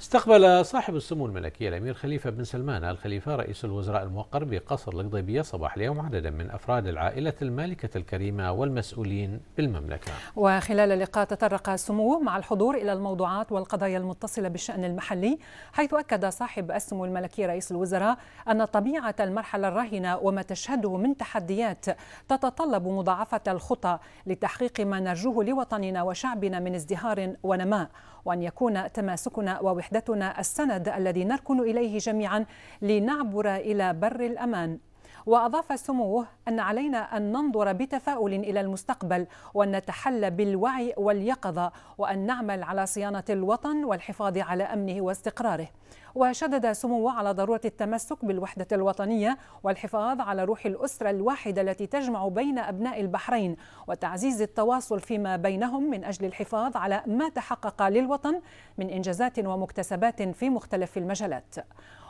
استقبل صاحب السمو الملكي الأمير خليفة بن سلمان آل خليفة رئيس الوزراء الموقر بقصر القضيبية صباح اليوم عددا من أفراد العائلة المالكة الكريمة والمسؤولين بالمملكة وخلال اللقاء تطرق سموه مع الحضور إلى الموضوعات والقضايا المتصلة بالشأن المحلي حيث أكد صاحب السمو الملكي رئيس الوزراء أن طبيعة المرحلة الراهنة وما تشهده من تحديات تتطلب مضاعفة الخطى لتحقيق ما نرجوه لوطننا وشعبنا من ازدهار ونماء وأن يكون تماسكنا ووحدتنا وحدتنا السند الذي نركن اليه جميعا لنعبر الى بر الامان وأضاف سموه أن علينا أن ننظر بتفاؤل إلى المستقبل وأن نتحلى بالوعي واليقظة وأن نعمل على صيانة الوطن والحفاظ على أمنه واستقراره وشدد سموه على ضرورة التمسك بالوحدة الوطنية والحفاظ على روح الأسرة الواحدة التي تجمع بين أبناء البحرين وتعزيز التواصل فيما بينهم من أجل الحفاظ على ما تحقق للوطن من إنجازات ومكتسبات في مختلف المجالات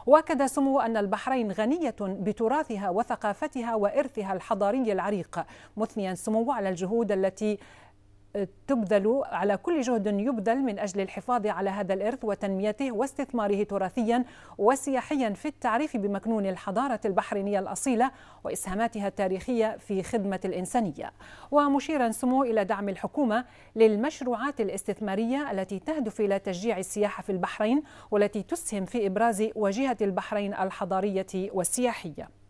واكد سمو ان البحرين غنيه بتراثها وثقافتها وارثها الحضاري العريق مثنيا سمو على الجهود التي تبذل على كل جهد يبذل من أجل الحفاظ على هذا الإرث وتنميته واستثماره تراثيا وسياحيا في التعريف بمكنون الحضارة البحرينية الأصيلة وإسهاماتها التاريخية في خدمة الإنسانية ومشيرا سمو إلى دعم الحكومة للمشروعات الاستثمارية التي تهدف إلى تشجيع السياحة في البحرين والتي تسهم في إبراز واجهة البحرين الحضارية والسياحية